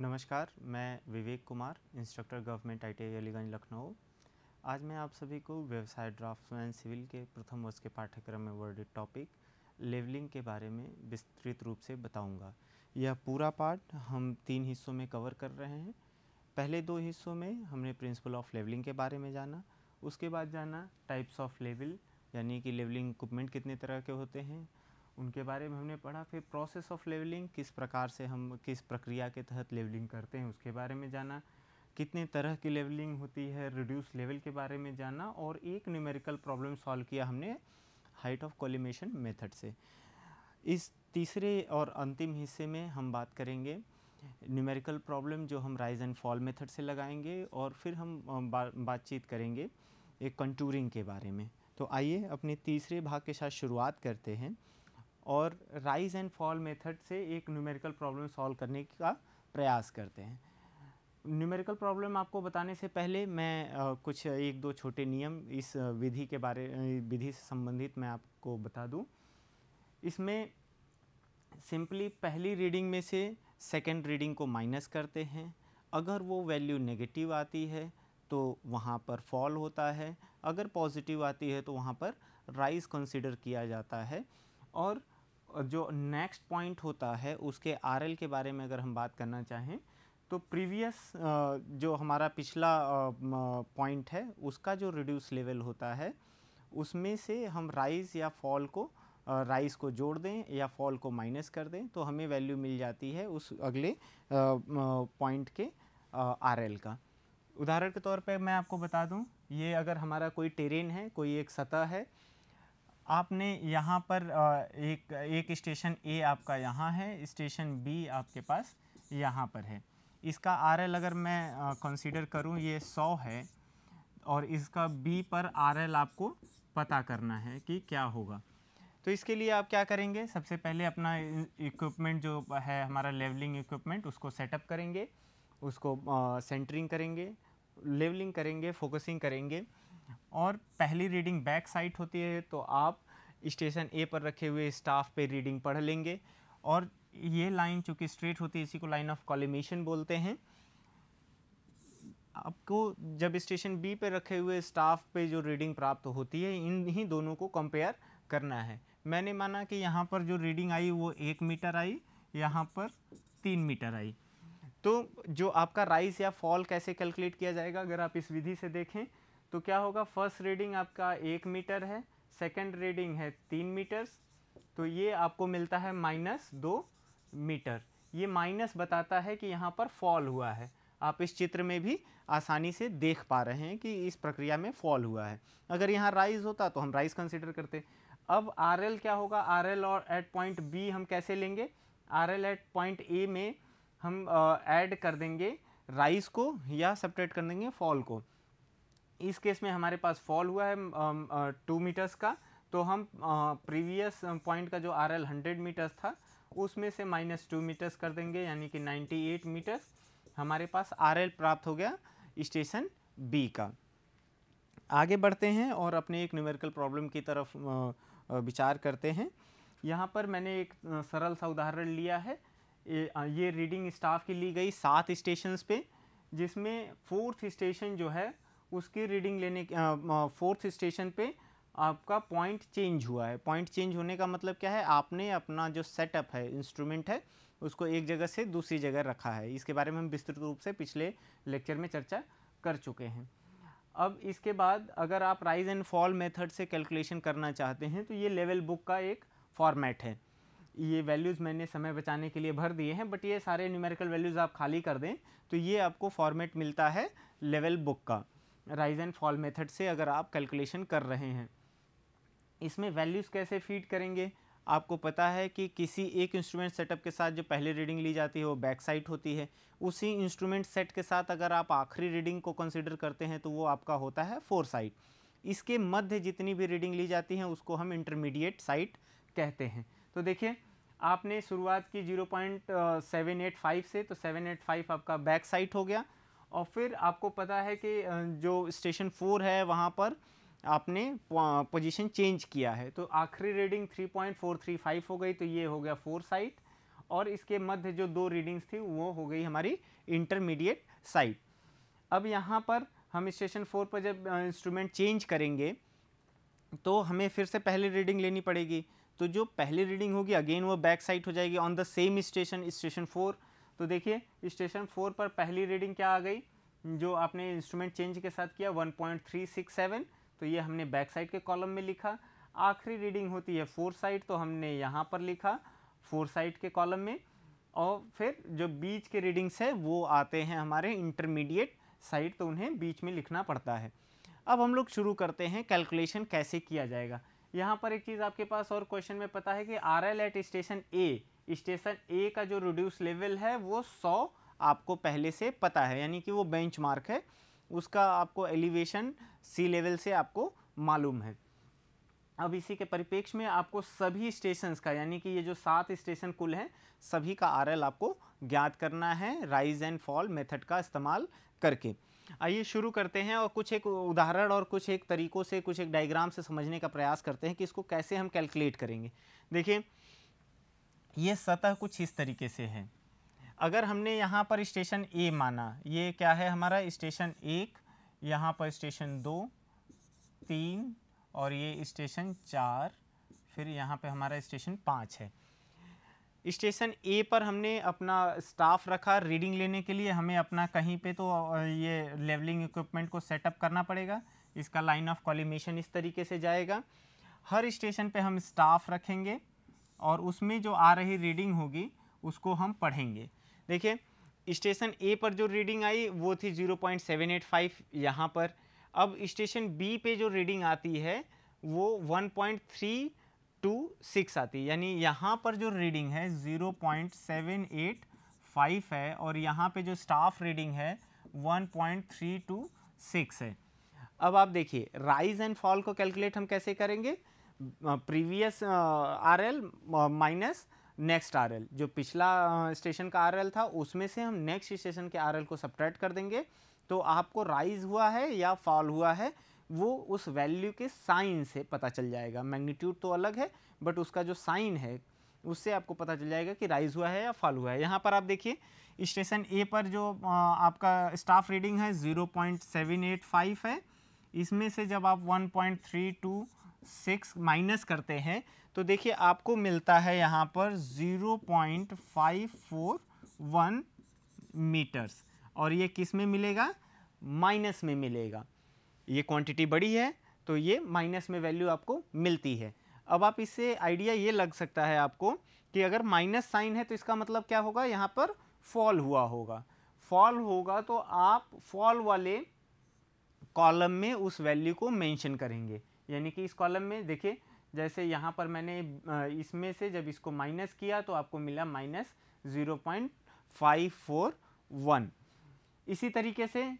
नमस्कार मैं Vivek Kumar instructor government I T Aliganj Lucknow आज मैं आप सभी को व्यवसाय ड्राफ्ट एंड सिविल के प्रथम वर्ष के पाठ्यक्रम में वर्डिड टॉपिक लेवलिंग के बारे में विस्तृत रूप से बताऊंगा। यह पूरा पार्ट हम तीन हिस्सों में कवर कर रहे हैं पहले दो हिस्सों में हमने प्रिंसिपल ऑफ लेवलिंग के बारे में जाना उसके बाद जाना टाइप्स ऑफ लेवल यानी कि लेवलिंग इक्विपमेंट कितने तरह के होते हैं उनके बारे में हमने पढ़ा फिर प्रोसेस ऑफ लेवलिंग किस प्रकार से हम किस प्रक्रिया के तहत लेवलिंग करते हैं उसके बारे में जाना कितने तरह की लेवलिंग होती है रिड्यूस लेवल के बारे में जाना और एक न्यूमेरिकल प्रॉब्लम सॉल्व किया हमने हाइट ऑफ कॉलिमेशन मेथड से इस तीसरे और अंतिम हिस्से में हम बात करेंगे न्यूमेरिकल प्रॉब्लम जो हम राइज एंड फॉल मेथड से लगाएंगे और फिर हम बा, बातचीत करेंगे एक कंटूरिंग के बारे में तो आइए अपने तीसरे भाग के साथ शुरुआत करते हैं और राइज एंड फॉल मेथड से एक न्यूमेरिकल प्रॉब्लम सॉल्व करने का प्रयास करते हैं न्यूमेरिकल प्रॉब्लम आपको बताने से पहले मैं आ, कुछ एक दो छोटे नियम इस विधि के बारे विधि से संबंधित मैं आपको बता दूं इसमें सिंपली पहली रीडिंग में से सेकंड रीडिंग को माइनस करते हैं अगर वो वैल्यू नेगेटिव आती है तो वहाँ पर फॉल होता है अगर पॉजिटिव आती है तो वहाँ पर राइज कंसिडर किया जाता है और जो नेक्स्ट पॉइंट होता है उसके आर के बारे में अगर हम बात करना चाहें तो प्रीवियस जो हमारा पिछला पॉइंट है उसका जो रिड्यूस लेवल होता है उसमें से हम राइज़ या फॉल को राइज को जोड़ दें या फॉल को माइनस कर दें तो हमें वैल्यू मिल जाती है उस अगले पॉइंट के आर एल का उदाहरण के तौर पे मैं आपको बता दूं ये अगर हमारा कोई टेरेन है कोई एक सतह है आपने यहाँ पर एक एक स्टेशन ए आपका यहाँ है स्टेशन बी आपके पास यहाँ पर है इसका आर एल अगर मैं कंसीडर करूँ ये सौ है और इसका बी पर आर एल आपको पता करना है कि क्या होगा तो इसके लिए आप क्या करेंगे सबसे पहले अपना इक्विपमेंट जो है हमारा लेवलिंग इक्विपमेंट उसको सेटअप करेंगे उसको सेंटरिंग करेंगे लेवलिंग करेंगे फोकसिंग करेंगे और पहली रीडिंग बैक साइड होती है तो आप स्टेशन ए पर रखे हुए स्टाफ पे रीडिंग पढ़ लेंगे और ये लाइन चूँकि स्ट्रेट होती है इसी को लाइन ऑफ कॉलिमेशन बोलते हैं आपको जब स्टेशन बी पर रखे हुए स्टाफ पे जो रीडिंग प्राप्त होती है इन ही दोनों को कंपेयर करना है मैंने माना कि यहाँ पर जो रीडिंग आई वो एक मीटर आई यहाँ पर तीन मीटर आई तो जो आपका राइज या फॉल कैसे कैलकुलेट किया जाएगा अगर आप इस विधि से देखें तो क्या होगा फर्स्ट रीडिंग आपका एक मीटर है सेकंड रीडिंग है तीन मीटर्स तो ये आपको मिलता है माइनस दो मीटर ये माइनस बताता है कि यहाँ पर फॉल हुआ है आप इस चित्र में भी आसानी से देख पा रहे हैं कि इस प्रक्रिया में फॉल हुआ है अगर यहाँ राइज होता तो हम राइज कंसिडर करते अब आर एल क्या होगा आर एल और एट पॉइंट बी हम कैसे लेंगे R L at point A में हम ऐड कर देंगे राइज को या सपरेट कर देंगे फॉल को इस केस में हमारे पास फॉल हुआ है टू मीटर्स का तो हम प्रीवियस पॉइंट का जो आर एल हंड्रेड मीटर्स था उसमें से माइनस टू मीटर्स कर देंगे यानी कि नाइन्टी एट मीटर्स हमारे पास आर एल प्राप्त हो गया स्टेशन बी का आगे बढ़ते हैं और अपने एक न्यूमेरिकल प्रॉब्लम की तरफ विचार करते हैं यहाँ पर मैंने एक सरल सा उदाहरण लिया है ये रीडिंग स्टाफ की ली गई सात स्टेशंस पे जिसमें फोर्थ स्टेशन जो है उसकी रीडिंग लेने फोर्थ स्टेशन पे आपका पॉइंट चेंज हुआ है पॉइंट चेंज होने का मतलब क्या है आपने अपना जो सेटअप है इंस्ट्रूमेंट है उसको एक जगह से दूसरी जगह रखा है इसके बारे में हम विस्तृत रूप से पिछले लेक्चर में चर्चा कर चुके हैं अब इसके बाद अगर आप राइज एंड फॉल मेथड से कैलकुलेशन करना चाहते हैं तो ये लेवल बुक का एक फॉर्मेट है ये वैल्यूज़ मैंने समय बचाने के लिए भर दिए हैं बट ये सारे न्यूमेरिकल वैल्यूज़ आप खाली कर दें तो ये आपको फॉर्मेट मिलता है लेवल बुक का राइज एंड फॉल मेथड से अगर आप कैलकुलेशन कर रहे हैं इसमें वैल्यूज़ कैसे फीड करेंगे आपको पता है कि किसी एक इंस्ट्रूमेंट सेटअप के साथ जो पहले रीडिंग ली जाती है वो बैक साइड होती है उसी इंस्ट्रूमेंट सेट के साथ अगर आप आखिरी रीडिंग को कंसिडर करते हैं तो वो आपका होता है फोर साइड इसके मध्य जितनी भी रीडिंग ली जाती है उसको हम इंटरमीडिएट साइट कहते हैं तो देखिए आपने शुरुआत की 0.785 से तो 785 आपका बैक साइट हो गया और फिर आपको पता है कि जो स्टेशन फोर है वहाँ पर आपने पोजीशन चेंज किया है तो आखिरी रीडिंग 3.435 हो गई तो ये हो गया फोर साइट और इसके मध्य जो दो रीडिंग्स थी वो हो गई हमारी इंटरमीडिएट साइट अब यहाँ पर हम स्टेशन फोर पर जब इंस्ट्रूमेंट चेंज करेंगे तो हमें फिर से पहली रीडिंग लेनी पड़ेगी तो जो पहली रीडिंग होगी अगेन वो बैक साइट हो जाएगी on the same station station four तो देखिए स्टेशन फोर पर पहली रीडिंग क्या आ गई जो आपने इंस्ट्रूमेंट चेंज के साथ किया 1.367 तो ये हमने बैक साइड के कॉलम में लिखा आखिरी रीडिंग होती है फोर साइड तो हमने यहाँ पर लिखा फोर साइड के कॉलम में और फिर जो बीच के रीडिंग्स है वो आते हैं हमारे इंटरमीडिएट साइड तो उन्हें बीच में लिखना पड़ता है अब हम लोग शुरू करते हैं कैलकुलेशन कैसे किया जाएगा यहाँ पर एक चीज़ आपके पास और क्वेश्चन में पता है कि R L at station A station A का जो रिड्यूस लेवल है वो सौ आपको पहले से पता है यानी कि वो बेंच मार्क है उसका आपको एलिवेशन सी लेवल से आपको मालूम है अब इसी के परिपेक्ष में आपको सभी स्टेशन का यानी कि ये जो सात स्टेशन कुल हैं सभी का आरएल आपको ज्ञात करना है राइज एंड फॉल मेथड का इस्तेमाल करके आइए शुरू करते हैं और कुछ एक उदाहरण और कुछ एक तरीकों से कुछ एक डायग्राम से समझने का प्रयास करते हैं कि इसको कैसे हम कैलकुलेट करेंगे देखिए ये सतह कुछ इस तरीके से है अगर हमने यहाँ पर स्टेशन ए माना ये क्या है हमारा स्टेशन एक यहाँ पर स्टेशन दो तीन और ये स्टेशन चार फिर यहाँ पे हमारा स्टेशन पाँच है स्टेशन ए पर हमने अपना स्टाफ रखा रीडिंग लेने के लिए हमें अपना कहीं पे तो ये लेवलिंग इक्विपमेंट को सेटअप करना पड़ेगा इसका लाइन ऑफ कॉलीमेशन इस तरीके से जाएगा हर स्टेशन पे हम स्टाफ रखेंगे और उसमें जो आ रही रीडिंग होगी उसको हम पढ़ेंगे देखिए स्टेशन ए पर जो रीडिंग आई वो थी 0.785 पॉइंट यहाँ पर अब स्टेशन बी पे जो रीडिंग आती है वो 1.326 आती है यानी यहाँ पर जो रीडिंग है 0.785 है और यहाँ पे जो स्टाफ रीडिंग है 1.326 है अब आप देखिए राइज एंड फॉल को कैलकुलेट हम कैसे करेंगे previous R L minus next R L जो पिछला स्टेशन का आर एल था उसमें से हम नेक्स्ट स्टेशन के आर एल को सब्ट्रैक्ट कर देंगे तो आपको राइज हुआ है या फॉल हुआ है वो उस वैल्यू के साइन से पता चल जाएगा मैग्नीट्यूड तो अलग है बट उसका जो साइन है उससे आपको पता चल जाएगा कि राइज हुआ है या फॉल हुआ है यहाँ पर आप देखिए स्टेशन ए पर जो आपका स्टाफ रीडिंग है ज़ीरो है इसमें से जब आप वन सिक्स माइनस करते हैं तो देखिए आपको मिलता है यहाँ पर zero point five four one metres और ये किस में मिलेगा माइनस में मिलेगा ये क्वांटिटी बड़ी है तो ये माइनस में वैल्यू आपको मिलती है अब आप इससे आइडिया ये लग सकता है आपको कि अगर माइनस साइन है तो इसका मतलब क्या होगा यहाँ पर फॉल हुआ होगा फॉल होगा तो आप फॉल वाले कॉलम में उस वैल्यू को मेंशन करेंगे यानी कि इस कॉलम में देखिए जैसे यहाँ पर मैंने इसमें से जब इसको माइनस किया तो आपको मिला minus zero point five four one इसी तरीके से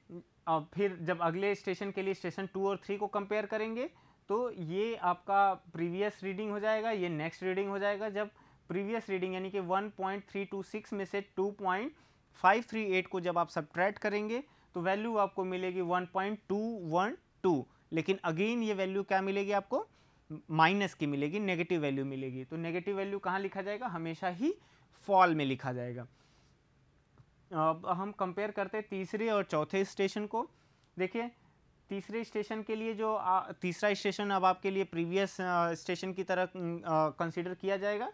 और फिर जब अगले स्टेशन के लिए स्टेशन टू और थ्री को कंपेयर करेंगे तो ये आपका प्रीवियस रीडिंग हो जाएगा ये नेक्स्ट रीडिंग हो जाएगा जब प्रीवियस रीडिंग यानी कि 1.326 में से 2.538 को जब आप सब्ट्रैक्ट करेंगे तो वैल्यू आपको मिलेगी 1.212 लेकिन अगेन ये वैल्यू क्या मिलेगी आपको माइनस की मिलेगी नेगेटिव वैल्यू मिलेगी तो नेगेटिव वैल्यू कहाँ लिखा जाएगा हमेशा ही फॉल में लिखा जाएगा अब हम कंपेयर करते हैं तीसरे और चौथे स्टेशन को देखिए तीसरे स्टेशन के लिए जो आ, तीसरा स्टेशन अब आपके लिए प्रीवियस स्टेशन की तरह कंसिडर किया जाएगा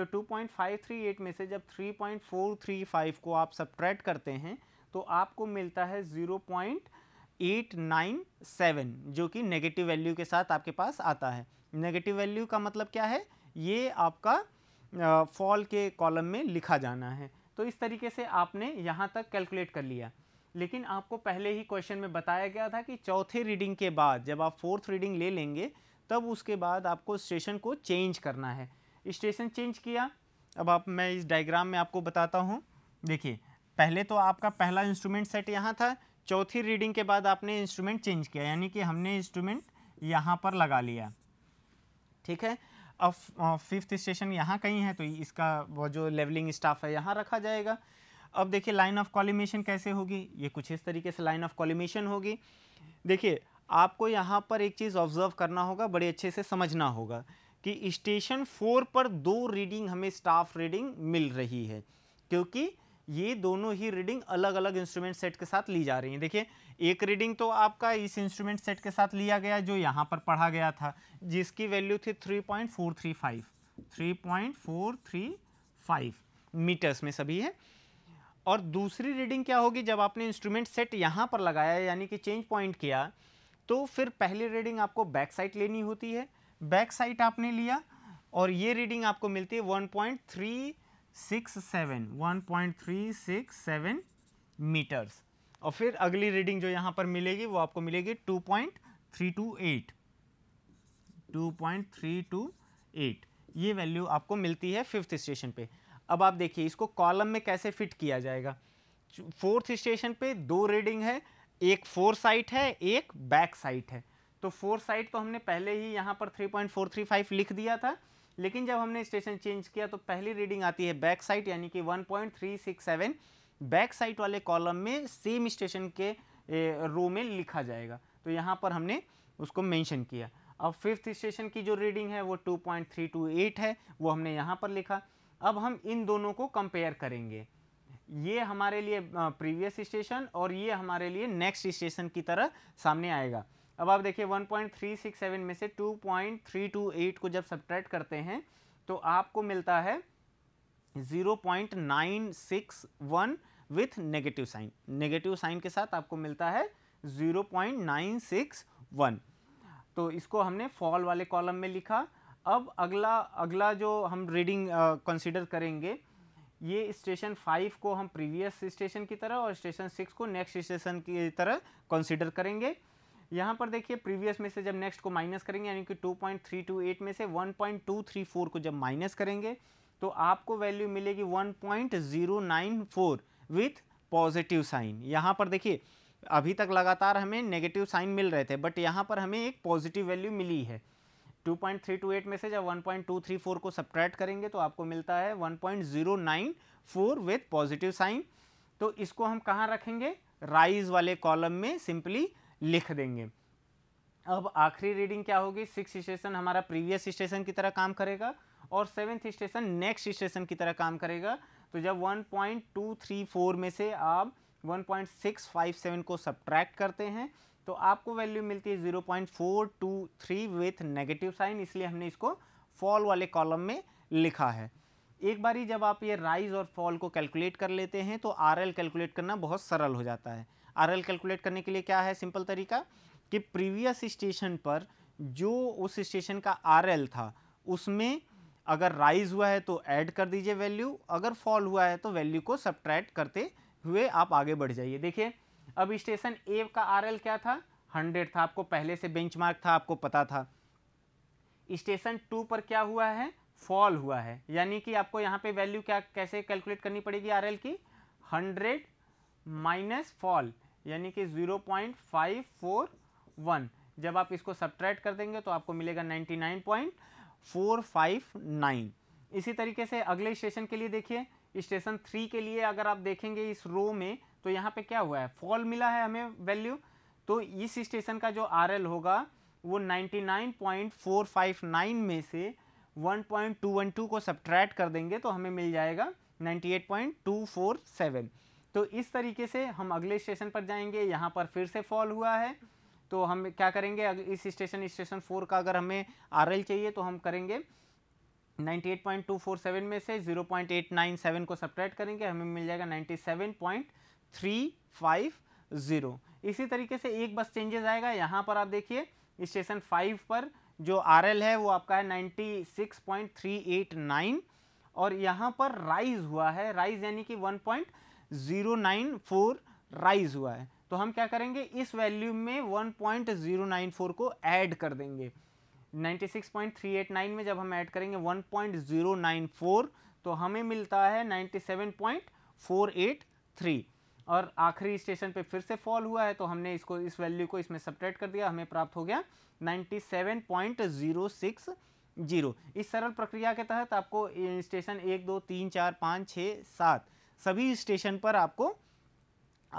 तो 2.538 में से जब 3.435 को आप सब करते हैं तो आपको मिलता है एट नाइन सेवन जो कि नेगेटिव वैल्यू के साथ आपके पास आता है नेगेटिव वैल्यू का मतलब क्या है ये आपका फॉल के कॉलम में लिखा जाना है तो इस तरीके से आपने यहाँ तक कैलकुलेट कर लिया लेकिन आपको पहले ही क्वेश्चन में बताया गया था कि चौथे रीडिंग के बाद जब आप फोर्थ रीडिंग ले लेंगे तब उसके बाद आपको स्टेशन को चेंज करना है स्टेशन चेंज किया अब आप मैं इस डायग्राम में आपको बताता हूँ देखिए पहले तो आपका पहला इंस्ट्रूमेंट सेट यहाँ था चौथी रीडिंग के बाद आपने इंस्ट्रूमेंट चेंज किया यानी कि हमने इंस्ट्रूमेंट यहाँ पर लगा लिया ठीक है अब फिफ्थ स्टेशन यहाँ कहीं है तो इसका वो जो लेवलिंग स्टाफ है यहाँ रखा जाएगा अब देखिए लाइन ऑफ कॉलिमेशन कैसे होगी ये कुछ इस तरीके से लाइन ऑफ कॉलिमेशन होगी देखिए आपको यहाँ पर एक चीज़ ऑब्जर्व करना होगा बड़े अच्छे से समझना होगा कि स्टेशन फोर पर दो रीडिंग हमें स्टाफ रीडिंग मिल रही है क्योंकि ये दोनों ही रीडिंग अलग अलग इंस्ट्रूमेंट सेट के साथ ली जा रही है देखिए एक रीडिंग तो आपका इस इंस्ट्रूमेंट सेट के साथ लिया गया जो यहाँ पर पढ़ा गया था जिसकी वैल्यू थी 3.435 3.435 मीटर्स में सभी है और दूसरी रीडिंग क्या होगी जब आपने इंस्ट्रूमेंट सेट यहाँ पर लगाया यानी कि चेंज पॉइंट किया तो फिर पहली रीडिंग आपको बैक साइड लेनी होती है बैक साइड आपने लिया और ये रीडिंग आपको मिलती है one six seven one point three six seven metres और फिर अगली रीडिंग जो यहाँ पर मिलेगी वो आपको मिलेगी two point three two eight two point three two eight ये वैल्यू आपको मिलती है फिफ्थ स्टेशन पे अब आप देखिए इसको कॉलम में कैसे फिट किया जाएगा फोर्थ स्टेशन पे दो रीडिंग है एक फोर साइट है एक बैक साइट है तो फोर साइट तो हमने पहले ही यहाँ पर 3.435 लिख दिया था लेकिन जब हमने स्टेशन चेंज किया तो पहली रीडिंग आती है बैक साइड यानी कि 1.367 बैक साइड वाले कॉलम में सेम स्टेशन के रो में लिखा जाएगा तो यहाँ पर हमने उसको मेंशन किया अब फिफ्थ स्टेशन की जो रीडिंग है वो 2.328 है वो हमने यहाँ पर लिखा अब हम इन दोनों को कंपेयर करेंगे ये हमारे लिए प्रीवियस स्टेशन और ये हमारे लिए नेक्स्ट स्टेशन की तरह सामने आएगा अब आप देखिए 1.367 में से 2.328 को जब सब्ट्रैक्ट करते हैं तो आपको मिलता है 0.961 with negative sign negative sign के साथ आपको मिलता है 0.961 तो इसको हमने फॉल वाले कॉलम में लिखा अब अगला अगला जो हम रीडिंग कंसिडर करेंगे ये स्टेशन फाइव को हम प्रीवियस स्टेशन की तरह और स्टेशन सिक्स को नेक्स्ट स्टेशन की तरह कंसिडर करेंगे यहाँ पर देखिए प्रीवियस में से जब नेक्स्ट को माइनस करेंगे यानी कि 2.328 में से 1.234 को जब माइनस करेंगे तो आपको वैल्यू मिलेगी 1.094 विथ पॉजिटिव साइन यहाँ पर देखिए अभी तक लगातार हमें नेगेटिव साइन मिल रहे थे बट यहाँ पर हमें एक पॉजिटिव वैल्यू मिली है 2.328 में से जब 1.234 को सब्ट्रैक्ट करेंगे तो आपको मिलता है 1.094 विथ पॉजिटिव साइन तो इसको हम कहाँ रखेंगे राइज वाले कॉलम में सिंपली लिख देंगे अब आखिरी रीडिंग क्या होगी सिक्स स्टेशन हमारा प्रीवियस स्टेशन की तरह काम करेगा और सेवेंथ स्टेशन नेक्स्ट स्टेशन की तरह काम करेगा तो जब 1.234 में से आप 1.657 को सब्ट्रैक्ट करते हैं तो आपको वैल्यू मिलती है 0.423 विथ नेगेटिव साइन इसलिए हमने इसको फॉल वाले कॉलम में लिखा है एक बारी जब आप ये राइज और फॉल को कैलकुलेट कर लेते हैं तो आर कैलकुलेट करना बहुत सरल हो जाता है आर कैलकुलेट करने के लिए क्या है सिंपल तरीका कि प्रीवियस स्टेशन पर जो उस स्टेशन का आर था उसमें अगर राइज हुआ है तो ऐड कर दीजिए वैल्यू अगर फॉल हुआ है तो वैल्यू को सब्ट्रैक्ट करते हुए आप आगे बढ़ जाइए देखिए अब स्टेशन ए का आर क्या था हंड्रेड था आपको पहले से बेंचमार्क था आपको पता था स्टेशन टू पर क्या हुआ है फॉल हुआ है यानी कि आपको यहाँ पे वैल्यू क्या कैसे कैलकुलेट करनी पड़ेगी आर की हंड्रेड माइनस फॉल यानी कि 0.541 जब आप इसको सब्ट्रैक्ट कर देंगे तो आपको मिलेगा 99.459 इसी तरीके से अगले स्टेशन के लिए देखिए स्टेशन थ्री के लिए अगर आप देखेंगे इस रो में तो यहाँ पे क्या हुआ है फॉल मिला है हमें वैल्यू तो इस स्टेशन का जो आर होगा वो 99.459 में से 1.212 को सब्ट्रैक्ट कर देंगे तो हमें मिल जाएगा 98.247 तो इस तरीके से हम अगले स्टेशन पर जाएंगे यहाँ पर फिर से फॉल हुआ है तो हम क्या करेंगे इस स्टेशन स्टेशन फोर का अगर हमें आर चाहिए तो हम करेंगे 98.247 में से 0.897 को सब्ट्रैक्ट करेंगे हमें मिल जाएगा 97.350 इसी तरीके से एक बस चेंजेस आएगा यहाँ पर आप देखिए स्टेशन फाइव पर जो आर है वो आपका है 96.389 और यहाँ पर राइज हुआ है राइज यानी कि 1.3 0.094 राइज हुआ है तो हम क्या करेंगे इस वैल्यू में 1.094 को ऐड कर देंगे 96.389 में जब हम ऐड करेंगे 1.094 तो हमें मिलता है 97.483 और आखिरी स्टेशन पे फिर से फॉल हुआ है तो हमने इसको इस वैल्यू को इसमें सपरेट कर दिया हमें प्राप्त हो गया 97.060 इस सरल प्रक्रिया के तहत आपको स्टेशन एक दो तीन चार पाँच छः सात सभी स्टेशन पर आपको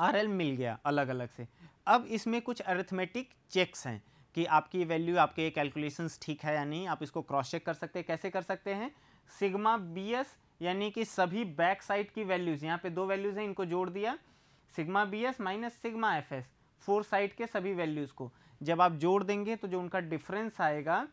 आर मिल गया अलग अलग से अब इसमें कुछ अरिथमेटिक चेक्स हैं कि आपकी वैल्यू आपके कैलकुलेशंस ठीक है या नहीं आप इसको क्रॉस चेक कर सकते हैं कैसे कर सकते हैं सिग्मा बी एस यानी कि सभी बैक साइड की वैल्यूज़ यहाँ पे दो वैल्यूज़ हैं इनको जोड़ दिया sigma B S minus sigma F S fore side के सभी वैल्यूज़ को जब आप जोड़ देंगे तो जो उनका डिफरेंस आएगा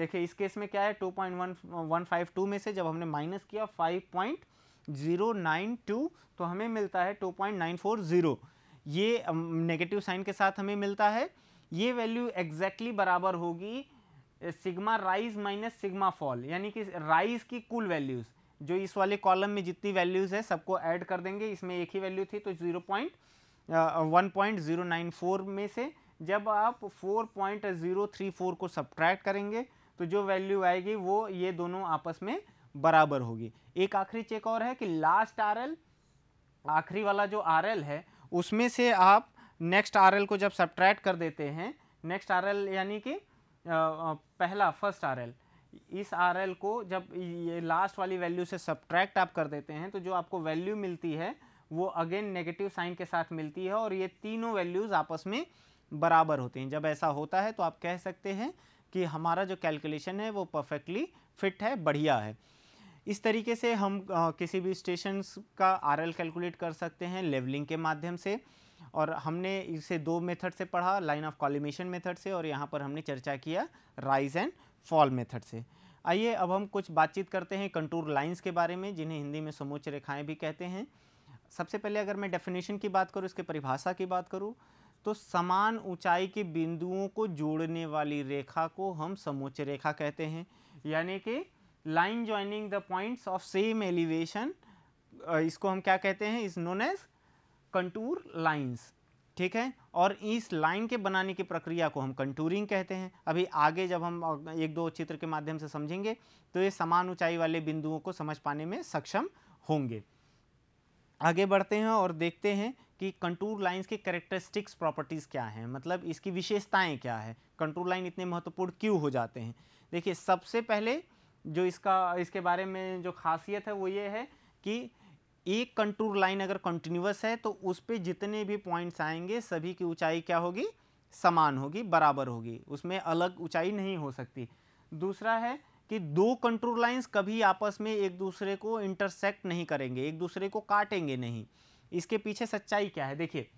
देखिए इस केस में क्या है two point one one five two में से जब हमने माइनस किया five point zero nine two तो हमें मिलता है two point nine four zero ये नेगेटिव साइन के साथ हमें मिलता है ये वैल्यू एग्जैक्टली बराबर होगी sigma rise minus sigma fall यानी कि राइज की कुल वैल्यूज़ जो इस वाले कॉलम में जितनी वैल्यूज़ है सबको ऐड कर देंगे इसमें एक ही वैल्यू थी तो zero point one point zero nine four में से जब आप four point zero three four को सब्ट्रैक्ट करेंगे तो जो वैल्यू आएगी वो ये दोनों आपस में बराबर होगी एक आखिरी चेक और है कि लास्ट आर आखिरी वाला जो आर है उसमें से आप नेक्स्ट आर को जब सब्ट्रैक्ट कर देते हैं नेक्स्ट आर यानी कि पहला फर्स्ट आर इस आर को जब ये लास्ट वाली वैल्यू से सब्ट्रैक्ट आप कर देते हैं तो जो आपको वैल्यू मिलती है वो अगेन नेगेटिव साइन के साथ मिलती है और ये तीनों वैल्यूज़ आपस में बराबर होते हैं जब ऐसा होता है तो आप कह सकते हैं कि हमारा जो कैलकुलेशन है वो परफेक्टली फिट है बढ़िया है इस तरीके से हम आ, किसी भी स्टेशन का आर कैलकुलेट कर सकते हैं लेवलिंग के माध्यम से और हमने इसे दो मेथड से पढ़ा लाइन ऑफ कॉलिमेशन मेथड से और यहाँ पर हमने चर्चा किया राइज एंड फॉल मेथड से आइए अब हम कुछ बातचीत करते हैं कंटूर लाइंस के बारे में जिन्हें हिंदी में समुच्च रेखाएं भी कहते हैं सबसे पहले अगर मैं डेफिनेशन की बात करूँ इसके परिभाषा की बात करूँ तो समान ऊंचाई के बिंदुओं को जोड़ने वाली रेखा को हम समोच्च रेखा कहते हैं यानी कि line joining the points of same elevation इसको हम क्या कहते हैं is known as contour lines ठीक है और इस लाइन के बनाने की प्रक्रिया को हम कंटूरिंग कहते हैं अभी आगे जब हम एक दो चित्र के माध्यम से समझेंगे तो ये समान ऊंचाई वाले बिंदुओं को समझ पाने में सक्षम होंगे आगे बढ़ते हैं और देखते हैं कि कंटूर लाइंस के करेक्टरिस्टिक्स प्रॉपर्टीज़ क्या हैं मतलब इसकी विशेषताएं क्या है कंटूर लाइन इतने महत्वपूर्ण क्यों हो जाते हैं देखिए सबसे पहले जो इसका इसके बारे में जो खासियत है वो ये है कि एक कंटूर लाइन अगर कंटिन्यूस है तो उस पर जितने भी पॉइंट्स आएंगे सभी की ऊंचाई क्या होगी समान होगी बराबर होगी उसमें अलग ऊंचाई नहीं हो सकती दूसरा है कि दो कंट्रोल लाइंस कभी आपस में एक दूसरे को इंटरसेक्ट नहीं करेंगे एक दूसरे को काटेंगे नहीं इसके पीछे सच्चाई क्या है देखिए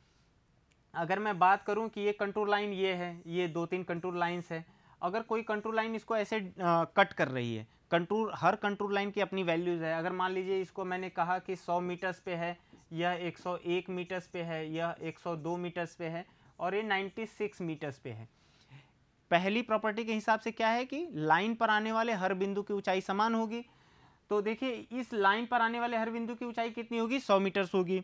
अगर मैं बात करूँ कि ये कंट्रोल लाइन ये है ये दो तीन कंट्रोल लाइन्स है अगर कोई कंट्रोल लाइन इसको ऐसे आ, कट कर रही है कंट्रोल हर कंट्रोल लाइन की अपनी वैल्यूज़ है अगर मान लीजिए इसको मैंने कहा कि 100 मीटर्स पे है यह 101 मीटर्स पे है यह 102 मीटर्स पे है और ये 96 मीटर्स पे है पहली प्रॉपर्टी के हिसाब से क्या है कि लाइन पर आने वाले हर बिंदु की ऊंचाई समान होगी तो देखिए इस लाइन पर आने वाले हर बिंदु की ऊंचाई कितनी होगी सौ मीटर्स होगी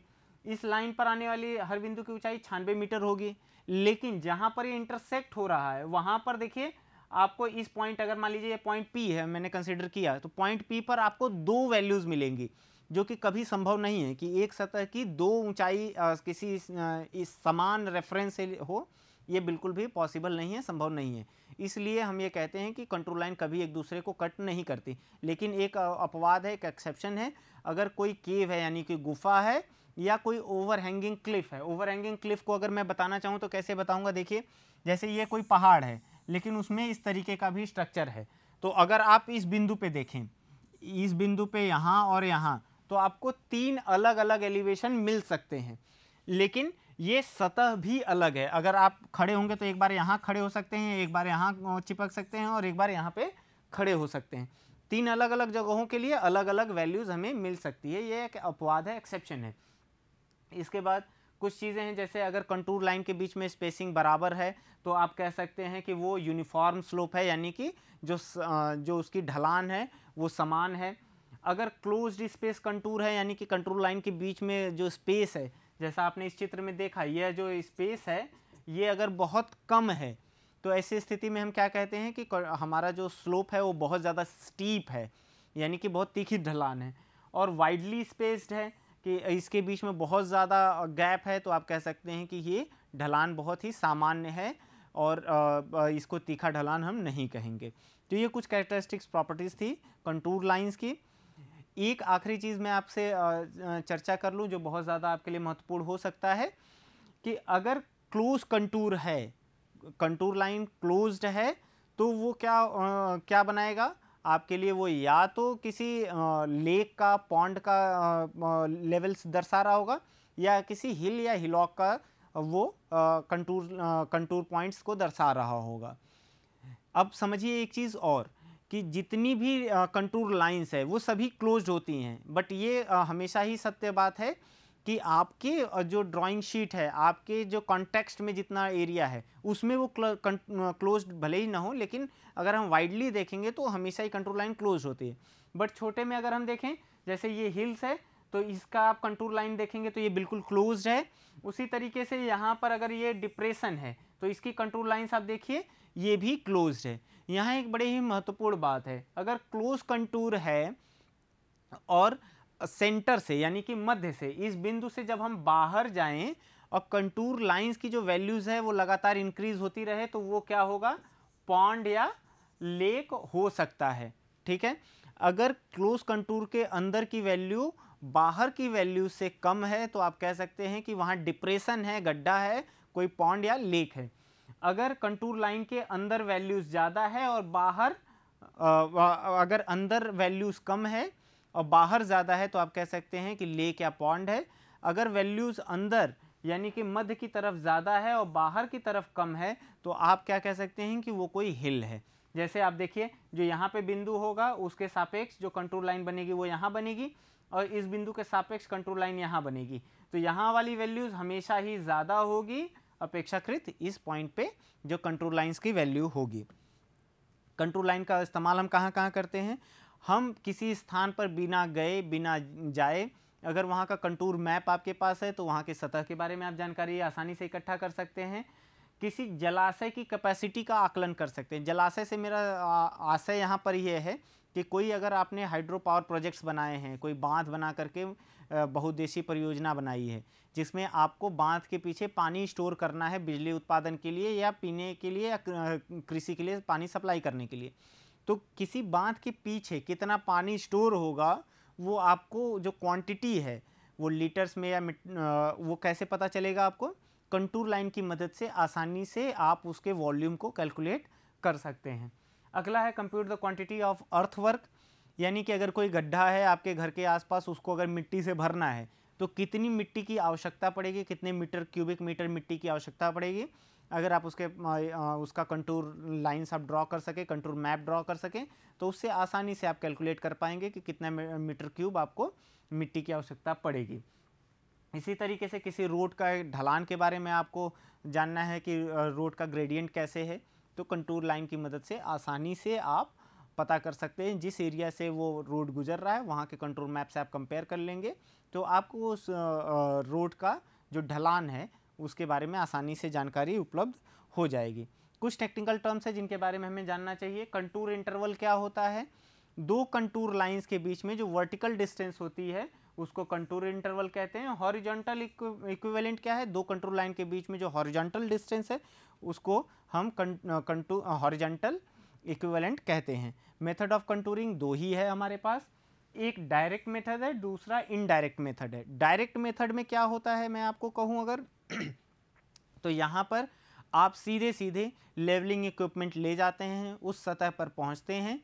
इस लाइन पर आने वाली हर बिंदु की ऊँचाई छानबे मीटर होगी लेकिन जहाँ पर ये इंटरसेक्ट हो रहा है वहाँ पर देखिए आपको इस पॉइंट अगर मान लीजिए ये पॉइंट पी है मैंने कंसिडर किया तो पॉइंट पी पर आपको दो वैल्यूज़ मिलेंगी जो कि कभी संभव नहीं है कि एक सतह की दो ऊंचाई किसी इस समान रेफरेंस से हो ये बिल्कुल भी पॉसिबल नहीं है संभव नहीं है इसलिए हम ये कहते हैं कि कंट्रोल लाइन कभी एक दूसरे को कट नहीं करती लेकिन एक अपवाद है एक एक्सेप्शन है अगर कोई केव है यानी कि गुफा है या कोई ओवरहैंगिंग क्लिफ़ है ओवरहैंगिंग क्लिफ़ को अगर मैं बताना चाहूँ तो कैसे बताऊँगा देखिए जैसे ये कोई पहाड़ है लेकिन उसमें इस तरीके का भी स्ट्रक्चर है तो अगर आप इस बिंदु पे देखें इस बिंदु पे यहाँ और यहाँ तो आपको तीन अलग अलग एलिवेशन मिल सकते हैं लेकिन ये सतह भी अलग है अगर आप खड़े होंगे तो एक बार यहाँ खड़े हो सकते हैं एक बार यहाँ चिपक सकते हैं और एक बार यहाँ पे खड़े हो सकते हैं तीन अलग अलग जगहों के लिए अलग अलग वैल्यूज़ हमें मिल सकती है ये एक अपवाद है एक्सेप्शन है इसके बाद कुछ चीज़ें हैं जैसे अगर कंटूर लाइन के बीच में स्पेसिंग बराबर है तो आप कह सकते हैं कि वो यूनिफॉर्म स्लोप है यानी कि जो जो उसकी ढलान है वो समान है अगर क्लोज स्पेस कंटूर है यानी कि कंट्रोल लाइन के बीच में जो स्पेस है जैसा आपने इस चित्र में देखा यह जो स्पेस है ये अगर बहुत कम है तो ऐसी स्थिति में हम क्या कहते हैं कि हमारा जो स्लोप है वो बहुत ज़्यादा स्टीप है यानी कि बहुत तीखी ढलान है और वाइडली स्पेस्ड है कि इसके बीच में बहुत ज़्यादा गैप है तो आप कह सकते हैं कि ये ढलान बहुत ही सामान्य है और इसको तीखा ढलान हम नहीं कहेंगे तो ये कुछ कैरेक्टरिस्टिक्स प्रॉपर्टीज़ थी कंटूर लाइंस की एक आखिरी चीज़ मैं आपसे चर्चा कर लूँ जो बहुत ज़्यादा आपके लिए महत्वपूर्ण हो सकता है कि अगर क्लोज कंटूर है कंटूर लाइन क्लोज्ड है तो वो क्या आ, क्या बनाएगा आपके लिए वो या तो किसी लेक का पॉन्ड का लेवल्स दर्शा रहा होगा या किसी हिल या हिलॉक का वो कंटूर कंटूर पॉइंट्स को दर्शा रहा होगा अब समझिए एक चीज़ और कि जितनी भी कंटूर लाइंस है वो सभी क्लोज होती हैं बट ये हमेशा ही सत्य बात है कि आपके जो ड्राइंग शीट है आपके जो कॉन्टेक्स्ट में जितना एरिया है उसमें वो क्लोज भले ही ना हो लेकिन अगर हम वाइडली देखेंगे तो हमेशा ही कंट्रोल लाइन क्लोज होती है बट छोटे में अगर हम देखें जैसे ये हिल्स है तो इसका आप कंट्रोल लाइन देखेंगे तो ये बिल्कुल क्लोज है उसी तरीके से यहाँ पर अगर ये डिप्रेशन है तो इसकी कंट्रोल लाइन्स आप देखिए ये भी क्लोज है यहाँ एक बड़ी ही महत्वपूर्ण बात है अगर क्लोज कंटूर है और सेंटर से यानी कि मध्य से इस बिंदु से जब हम बाहर जाएं और कंटूर लाइंस की जो वैल्यूज़ है वो लगातार इंक्रीज होती रहे तो वो क्या होगा पॉन्ड या लेक हो सकता है ठीक है अगर क्लोज कंटूर के अंदर की वैल्यू बाहर की वैल्यू से कम है तो आप कह सकते हैं कि वहाँ डिप्रेशन है गड्ढा है कोई पॉन्ड या लेक है अगर कंटूर लाइन के अंदर वैल्यूज़ ज़्यादा है और बाहर अगर अंदर वैल्यूज़ कम है और बाहर ज़्यादा है तो आप कह सकते हैं कि लेक या पॉन्ड है अगर वैल्यूज़ अंदर यानी कि मध्य की तरफ ज़्यादा है और बाहर की तरफ कम है तो आप क्या कह सकते हैं कि वो कोई हिल है जैसे आप देखिए जो यहाँ पे बिंदु होगा उसके सापेक्ष जो कंट्रोल लाइन बनेगी वो यहाँ बनेगी और इस बिंदु के सापेक्ष कंट्रोल लाइन यहाँ बनेगी तो यहाँ वाली वैल्यूज़ हमेशा ही ज़्यादा होगी अपेक्षाकृत इस पॉइंट पे जो कंट्रोल लाइंस की वैल्यू होगी कंट्रोल लाइन का इस्तेमाल हम कहाँ कहाँ करते हैं हम किसी स्थान पर बिना गए बिना जाए अगर वहाँ का कंटूर मैप आपके पास है तो वहाँ के सतह के बारे में आप जानकारी आसानी से इकट्ठा कर सकते हैं किसी जलाशय की कैपेसिटी का आकलन कर सकते हैं जलाशय से मेरा आशय यहाँ पर यह है कि कोई अगर आपने हाइड्रो पावर प्रोजेक्ट्स बनाए हैं कोई बांध बना करके बहुद्देशी परियोजना बनाई है जिसमें आपको बांध के पीछे पानी स्टोर करना है बिजली उत्पादन के लिए या पीने के लिए या कृषि के लिए पानी सप्लाई करने के लिए तो किसी बांध के पीछे कितना पानी स्टोर होगा वो आपको जो क्वांटिटी है वो लीटर्स में या वो कैसे पता चलेगा आपको कंटूर लाइन की मदद से आसानी से आप उसके वॉल्यूम को कैलकुलेट कर सकते हैं अगला है compute the quantity of earthwork यानी कि अगर कोई गड्ढा है आपके घर के आसपास उसको अगर मिट्टी से भरना है तो कितनी मिट्टी की आवश्यकता पड़ेगी कितने मीटर क्यूबिक मीटर मिट्टी की आवश्यकता पड़ेगी अगर आप उसके उसका कंटूर लाइंस आप ड्रॉ कर सकें कंटूर मैप ड्रॉ कर सकें तो उससे आसानी से आप कैलकुलेट कर पाएंगे कि कितना मीटर क्यूब आपको मिट्टी की आवश्यकता पड़ेगी इसी तरीके से किसी रोड का ढलान के बारे में आपको जानना है कि रोड का ग्रेडियंट कैसे है तो कंटूर लाइन की मदद से आसानी से आप पता कर सकते हैं जिस एरिया से वो रोड गुजर रहा है वहाँ के कंट्रोल मैप से आप कंपेयर कर लेंगे तो आपको उस रोड का जो ढलान है उसके बारे में आसानी से जानकारी उपलब्ध हो जाएगी कुछ टेक्निकल टर्म्स है जिनके बारे में हमें जानना चाहिए कंटूर इंटरवल क्या होता है दो कंटूर लाइंस के बीच में जो वर्टिकल डिस्टेंस होती है उसको कंटूर इंटरवल कहते हैं हॉरिजॉन्टल इक्विवेलेंट क्या है दो कंटूर लाइन के बीच में जो हॉरिजॉन्टल डिस्टेंस है उसको हम कंटू हॉरिजॉन्टल इक्विवेलेंट कहते हैं मेथड ऑफ कंटूरिंग दो ही है हमारे पास एक डायरेक्ट मेथड है दूसरा इनडायरेक्ट मेथड है डायरेक्ट मेथड में क्या होता है मैं आपको कहूँ अगर तो यहाँ पर आप सीधे सीधे लेवलिंग इक्विपमेंट ले जाते हैं उस सतह पर पहुँचते हैं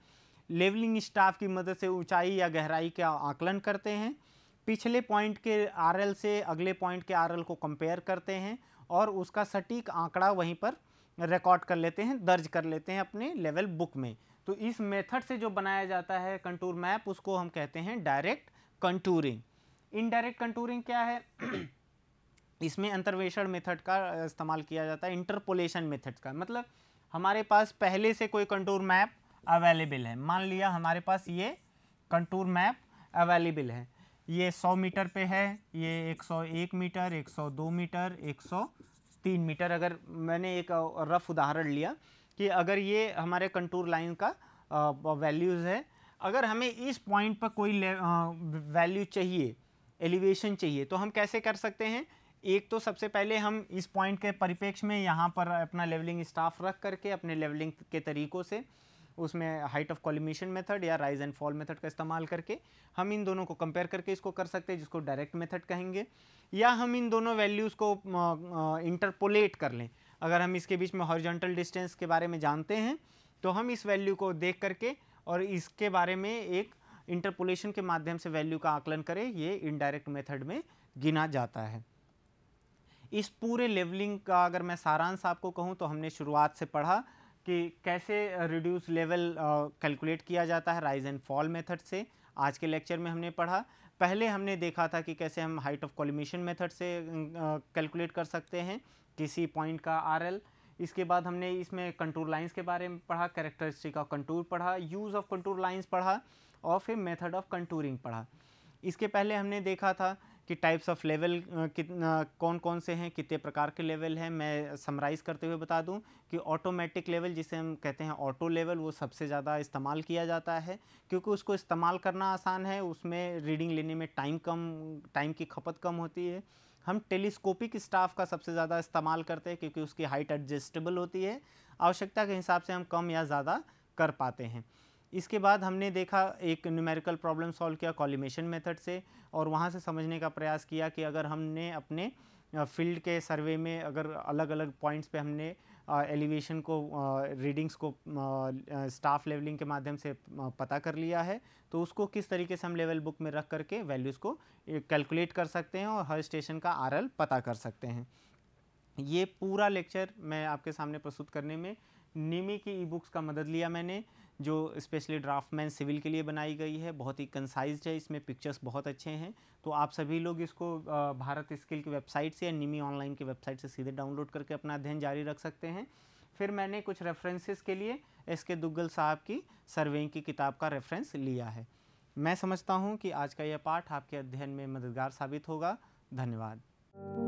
लेवलिंग स्टाफ की मदद से ऊंचाई या गहराई का आकलन करते हैं पिछले पॉइंट के आरएल से अगले पॉइंट के आरएल को कंपेयर करते हैं और उसका सटीक आंकड़ा वहीं पर रिकॉर्ड कर लेते हैं दर्ज कर लेते हैं अपने लेवल बुक में तो इस मेथड से जो बनाया जाता है कंटूर मैप उसको हम कहते हैं डायरेक्ट कंटूरिंग इनडायरेक्ट कंटूरिंग क्या है इसमें अंतर्वेषण मेथड का इस्तेमाल किया जाता है इंटरपोलेशन मेथड का मतलब हमारे पास पहले से कोई कंटूर मैप अवेलेबल है मान लिया हमारे पास ये कंटूर मैप अवेलेबल है ये 100 मीटर पे है ये 101 मीटर 102 मीटर 103 मीटर अगर मैंने एक रफ उदाहरण लिया कि अगर ये हमारे कंटूर लाइन का वैल्यूज़ है अगर हमें इस पॉइंट पर कोई वैल्यू चाहिए एलिवेशन चाहिए तो हम कैसे कर सकते हैं एक तो सबसे पहले हम इस पॉइंट के परिपेक्ष में यहाँ पर अपना लेवलिंग स्टाफ रख करके अपने लेवलिंग के तरीक़ों से उसमें हाइट ऑफ कॉलिमेशन मेथड या राइज एंड फॉल मेथड का इस्तेमाल करके हम इन दोनों को कंपेयर करके इसको कर सकते हैं जिसको डायरेक्ट मेथड कहेंगे या हम इन दोनों वैल्यूज़ को इंटरपोलेट कर लें अगर हम इसके बीच में हॉरिजॉन्टल डिस्टेंस के बारे में जानते हैं तो हम इस वैल्यू को देख करके और इसके बारे में एक इंटरपोलेशन के माध्यम से वैल्यू का आकलन करें ये इनडायरेक्ट मेथड में गिना जाता है इस पूरे लेवलिंग का अगर मैं सारांश आपको कहूँ तो हमने शुरुआत से पढ़ा कि कैसे रिड्यूस लेवल कैलकुलेट किया जाता है राइज एंड फॉल मेथड से आज के लेक्चर में हमने पढ़ा पहले हमने देखा था कि कैसे हम हाइट ऑफ कॉलिमेशन मेथड से कैलकुलेट कर सकते हैं किसी पॉइंट का आर इसके बाद हमने इसमें कंट्रोल लाइंस के बारे में पढ़ा कैरेक्टरिस्टिक ऑफ कंटूर पढ़ा यूज़ ऑफ कंट्रोल लाइंस पढ़ा और फिर मेथड ऑफ कंटूरिंग पढ़ा इसके पहले हमने देखा था कि टाइप्स ऑफ लेवल कितना कौन कौन से हैं कितने प्रकार के लेवल हैं मैं समराइज़ करते हुए बता दूं कि ऑटोमेटिक लेवल जिसे हम कहते हैं ऑटो लेवल वो सबसे ज़्यादा इस्तेमाल किया जाता है क्योंकि उसको इस्तेमाल करना आसान है उसमें रीडिंग लेने में टाइम कम टाइम की खपत कम होती है हम टेलीस्कोपिक स्टाफ का सबसे ज़्यादा इस्तेमाल करते हैं क्योंकि उसकी हाइट एडजस्टेबल होती है आवश्यकता के हिसाब से हम कम या ज़्यादा कर पाते हैं इसके बाद हमने देखा एक न्यूमेरिकल प्रॉब्लम सॉल्व किया कॉलीमेशन मेथड से और वहाँ से समझने का प्रयास किया कि अगर हमने अपने फील्ड के सर्वे में अगर अलग अलग पॉइंट्स पे हमने एलिवेशन को रीडिंग्स को स्टाफ लेवलिंग के माध्यम से पता कर लिया है तो उसको किस तरीके से हम लेवल बुक में रख करके वैल्यूज़ को कैलकुलेट कर सकते हैं और हर स्टेशन का आर पता कर सकते हैं ये पूरा लेक्चर मैं आपके सामने प्रस्तुत करने में निमी की ई बुक्स का मदद लिया मैंने जो स्पेशली ड्राफ्ट मैन सिविल के लिए बनाई गई है बहुत ही कंसाइज है इसमें पिक्चर्स बहुत अच्छे हैं तो आप सभी लोग इसको भारत स्किल की वेबसाइट से या निमी ऑनलाइन की वेबसाइट से सीधे डाउनलोड करके अपना अध्ययन जारी रख सकते हैं फिर मैंने कुछ रेफरेंसेस के लिए एस के दुग्गल साहब की सर्वेइंग की किताब का रेफरेंस लिया है मैं समझता हूँ कि आज का यह पाठ आपके अध्ययन में मददगार साबित होगा धन्यवाद